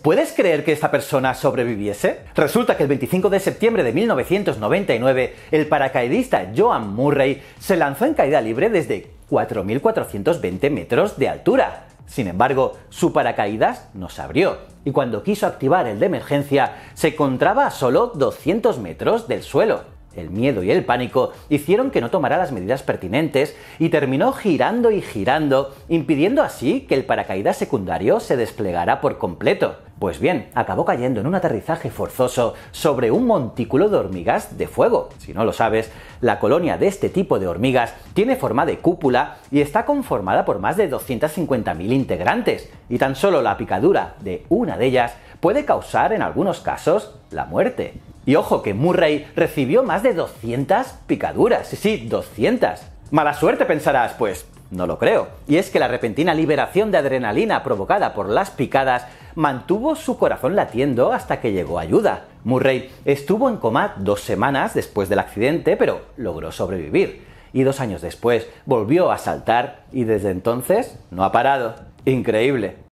¿Puedes creer que esta persona sobreviviese? Resulta que el 25 de septiembre de 1999, el paracaidista Joan Murray se lanzó en caída libre desde 4.420 metros de altura. Sin embargo, su paracaídas no se abrió y cuando quiso activar el de emergencia se encontraba a solo 200 metros del suelo el miedo y el pánico hicieron que no tomara las medidas pertinentes y terminó girando y girando, impidiendo así que el paracaídas secundario se desplegara por completo. Pues bien, acabó cayendo en un aterrizaje forzoso sobre un montículo de hormigas de fuego. Si no lo sabes, la colonia de este tipo de hormigas tiene forma de cúpula y está conformada por más de 250.000 integrantes, y tan solo la picadura de una de ellas puede causar en algunos casos la muerte. Y ojo que Murray recibió más de 200 picaduras. Sí, sí, 200. Mala suerte pensarás, pues no lo creo. Y es que la repentina liberación de adrenalina provocada por las picadas mantuvo su corazón latiendo hasta que llegó ayuda. Murray estuvo en coma dos semanas después del accidente, pero logró sobrevivir. Y dos años después volvió a saltar y desde entonces no ha parado. Increíble.